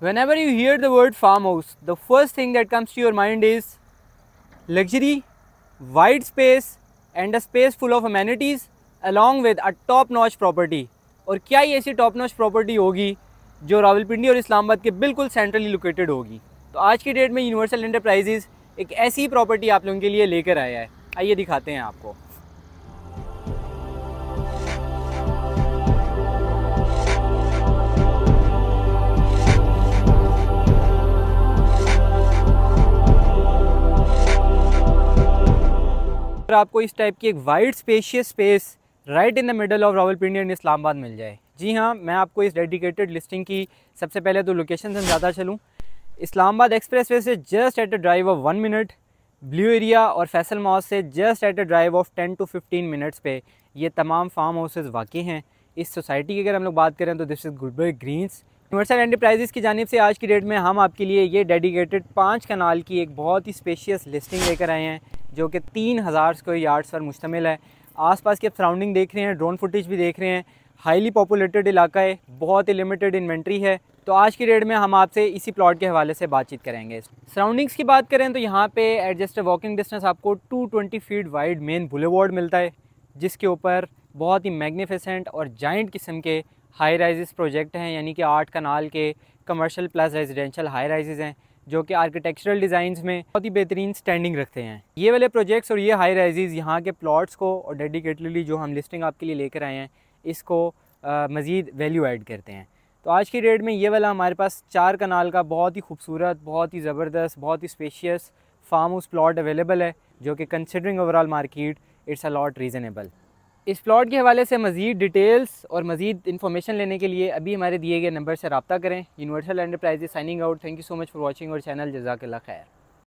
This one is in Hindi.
whenever you hear the word farmhouse the first thing that comes to your mind is luxury wide space and a space full of amenities along with a top notch property और kya he aisi top notch property hogi jo rawalpindi aur islamabad ke bilkul centrally located hogi to aaj ki date mein universal enterprises ek aisi property aap logon ke liye lekar aaya hai aaiye dikhate hain aapko पर आपको इस टाइप की एक wide spacious space right in the middle of Rawalpindi and Islamabad मिल जाए जी हाँ मैं आपको इस डेडिकेटेड लिस्टिंग की सबसे पहले तो लोकेशन ज़्यादा चलूँ इस्लामाबाद एक्सप्रेस वे से just at a drive of one minute blue area और फैसल मॉस से just at a drive of ten to fifteen minutes पे ये तमाम फार्म हाउसेज वाकई हैं इस सोसाइटी की अगर हम लोग बात करें तो this is Gulberg greens universal enterprises की जानब से आज की डेट में हम आपके लिए ये डेडिकेटेड पाँच कनाल की एक बहुत ही स्पेशियस लिस्टिंग लेकर आए हैं जो कि तीन हज़ार स्क्वायर यार्ड्स पर मुश्तमिल है आसपास की आप सराउंडिंग देख रहे हैं ड्रोन फुटेज भी देख रहे हैं हाईली पॉपुलेटेड इलाका है बहुत ही लिमिटेड इन्वेंट्री है तो आज की डेट में हम आपसे इसी प्लॉट के हवाले से बातचीत करेंगे सराउंडिंग्स की बात करें तो यहाँ पे एडजस्ट वॉकिंग डिस्टेंस आपको 220 फीट वाइड मेन बुलेवॉर्ड मिलता है जिसके ऊपर बहुत ही मैग्नीफिसेंट और जाइंट किस्म के हाई राइजेस प्रोजेक्ट हैं यानी कि आठ कनाल के commercial plus residential high rises हैं जो कि आर्किटेक्चरल डिज़ाइंस में बहुत ही बेहतरीन स्टैंडिंग रखते हैं ये वाले प्रोजेक्ट्स और ये हाई राइजेज यहाँ के प्लॉट्स को और डेडिकेटली जो हम लिस्टिंग आपके लिए लेकर आए हैं इसको आ, मज़ीद वैल्यू ऐड करते हैं तो आज की डेट में ये वाला हमारे पास चार कनाल का बहुत ही खूबसूरत बहुत ही ज़बरदस्त बहुत ही spacious farm house plot available है जो कि considering overall market it's a lot reasonable इस प्लॉट के हवाले से मज़ीद डिटेल्स और मज़ीद इन्फॉर्मेशन लेने के लिए अभी हमारे दिए गए नंबर से रबता करें universal enterprises signing out thank you so much for watching और चैनल जजाक खैर